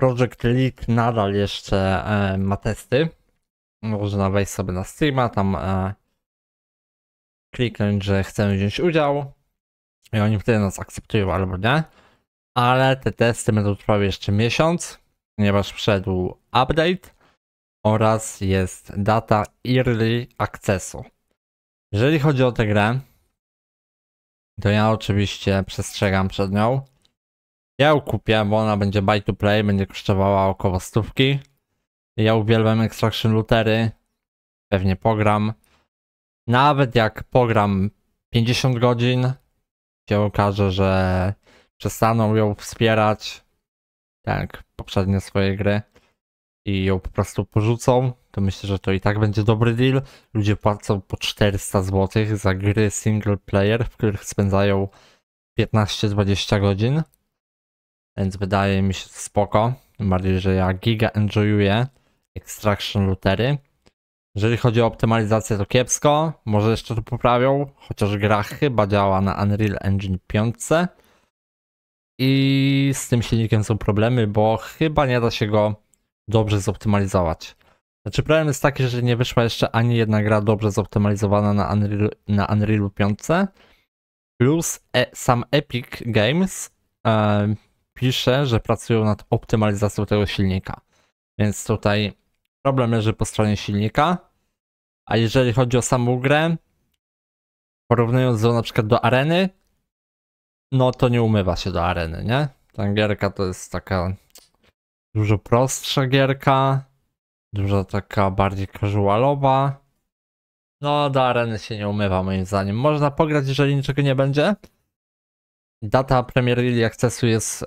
Project League nadal jeszcze e, ma testy. Można wejść sobie na streama, tam e, kliknąć, że chcemy wziąć udział i oni wtedy nas akceptują albo nie. Ale te testy będą trwały jeszcze miesiąc, ponieważ wszedł update oraz jest data early accessu. Jeżeli chodzi o tę grę, to ja oczywiście przestrzegam przed nią ja ją kupię, bo ona będzie buy to play, będzie kosztowała około stówki. Ja uwielbiam Extraction Lutery. Pewnie pogram. Nawet jak pogram 50 godzin, się okaże, że przestaną ją wspierać, tak, poprzednie swoje gry i ją po prostu porzucą, to myślę, że to i tak będzie dobry deal. Ludzie płacą po 400 zł za gry single player, w których spędzają 15-20 godzin więc wydaje mi się spoko. Tym bardziej, że ja giga enjoyuję Extraction Lutery. Jeżeli chodzi o optymalizację, to kiepsko. Może jeszcze to poprawią, chociaż gra chyba działa na Unreal Engine 5. I z tym silnikiem są problemy, bo chyba nie da się go dobrze zoptymalizować. Znaczy problem jest taki, że nie wyszła jeszcze ani jedna gra dobrze zoptymalizowana na, Unreal, na Unreal 5. Plus e, sam Epic Games pisze, że pracują nad optymalizacją tego silnika. Więc tutaj problem leży po stronie silnika. A jeżeli chodzi o samą grę, porównując ją na przykład do areny, no to nie umywa się do areny, nie? Ta gierka to jest taka dużo prostsza gierka, dużo taka bardziej casualowa. No do areny się nie umywa moim zdaniem. Można pograć, jeżeli niczego nie będzie, Data Premier League Accessu jest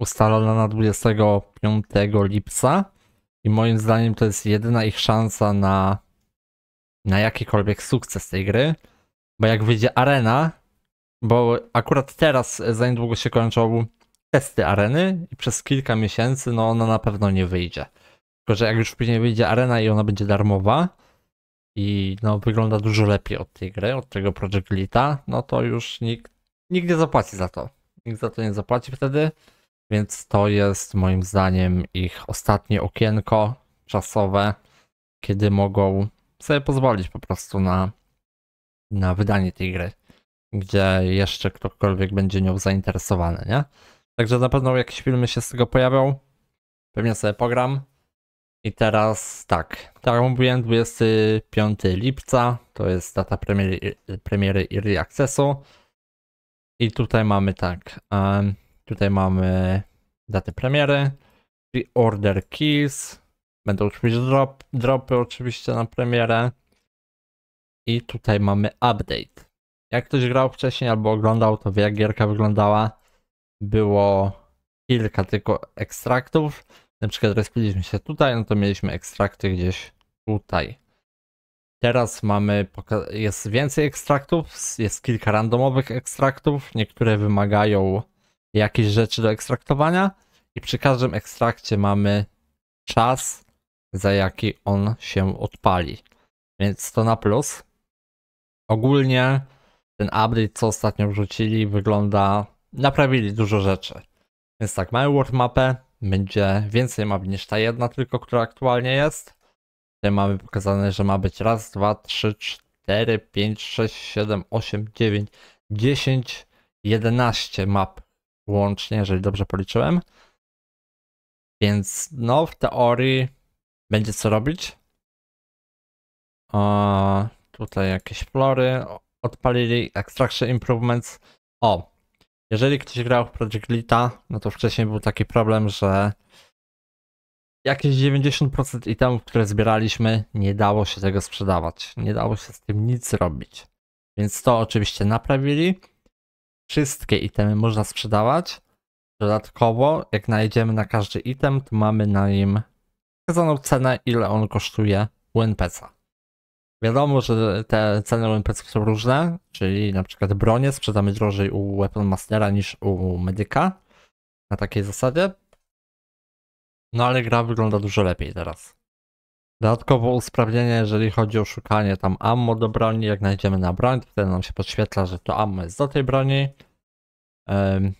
ustalona na 25 lipca i moim zdaniem to jest jedyna ich szansa na, na jakikolwiek sukces tej gry, bo jak wyjdzie arena, bo akurat teraz e, za niedługo się kończą testy areny i przez kilka miesięcy no ona na pewno nie wyjdzie. Tylko, że jak już później wyjdzie arena i ona będzie darmowa i no wygląda dużo lepiej od tej gry, od tego Project Lita, no to już nikt nikt nie zapłaci za to. Nikt za to nie zapłaci wtedy, więc to jest moim zdaniem ich ostatnie okienko czasowe, kiedy mogą sobie pozwolić po prostu na, na wydanie tej gry, gdzie jeszcze ktokolwiek będzie nią zainteresowany, nie? Także na pewno jakieś filmy się z tego pojawią, pewnie sobie pogram. I teraz tak, tak jak mówiłem, 25 lipca to jest data premiery, premiery Early Accessu. I tutaj mamy tak, um, tutaj mamy datę premiery, order keys, będą oczywiście drop, dropy oczywiście na premierę. I tutaj mamy update. Jak ktoś grał wcześniej albo oglądał, to wie jak gierka wyglądała. Było kilka tylko ekstraktów. Na przykład rozpiliśmy się tutaj, no to mieliśmy ekstrakty gdzieś tutaj. Teraz mamy, jest więcej ekstraktów, jest kilka randomowych ekstraktów, niektóre wymagają jakieś rzeczy do ekstraktowania i przy każdym ekstrakcie mamy czas, za jaki on się odpali. Więc to na plus. Ogólnie ten update, co ostatnio wrzucili, wygląda, naprawili dużo rzeczy. Więc tak, mamy world mapę, będzie więcej map niż ta jedna tylko, która aktualnie jest. Tutaj mamy pokazane, że ma być raz, dwa, trzy, cztery, pięć, sześć, siedem, osiem, dziewięć, dziesięć, jedenaście map łącznie, jeżeli dobrze policzyłem. Więc no, w teorii będzie co robić. O, tutaj jakieś flory odpalili, Extraction Improvements. O, jeżeli ktoś grał w Project Lita, no to wcześniej był taki problem, że jakieś 90% itemów, które zbieraliśmy, nie dało się tego sprzedawać. Nie dało się z tym nic robić. Więc to oczywiście naprawili. Wszystkie itemy można sprzedawać. Dodatkowo, jak najdziemy na każdy item, to mamy na nim wskazaną cenę, ile on kosztuje u NPC-a. Wiadomo, że te ceny u NPC są różne, czyli na przykład bronie sprzedamy drożej u Weapon Mastera niż u Medyka na takiej zasadzie, no ale gra wygląda dużo lepiej teraz. Dodatkowo usprawnienie, jeżeli chodzi o szukanie tam ammo do broni, jak znajdziemy na broń, to wtedy nam się podświetla, że to ammo jest do tej broni. Yy,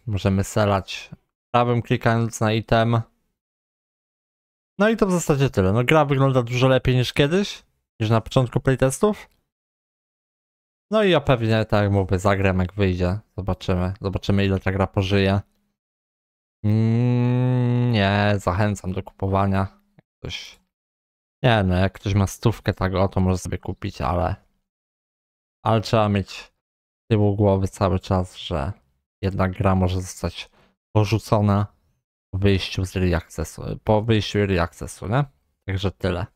możemy selać prawym klikając na item. No i to w zasadzie tyle. No gra wygląda dużo lepiej niż kiedyś, niż na początku playtestów. No i ja pewnie, tak jak mówię, zagram jak wyjdzie. Zobaczymy. Zobaczymy ile ta gra pożyje. Mm, nie zachęcam do kupowania. Ktoś, nie no, jak ktoś ma stówkę tego, to może sobie kupić, ale, ale trzeba mieć tyłu głowy cały czas, że jedna gra może zostać porzucona po wyjściu z Early Accessu, po wyjściu Early Accessu, nie? Także tyle.